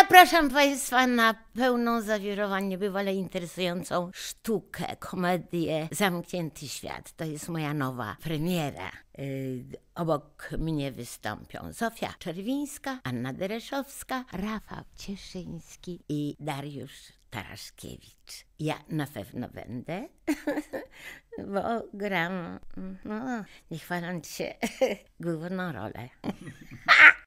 Zapraszam Państwa na pełną zawirowań, niebywale interesującą sztukę, komedię Zamknięty Świat. To jest moja nowa premiera. Yy, obok mnie wystąpią Zofia Czerwińska, Anna Dereszowska, Rafał Cieszyński i Dariusz Taraszkiewicz. Ja na pewno będę, bo gram, no, nie chwaląc się, główną rolę.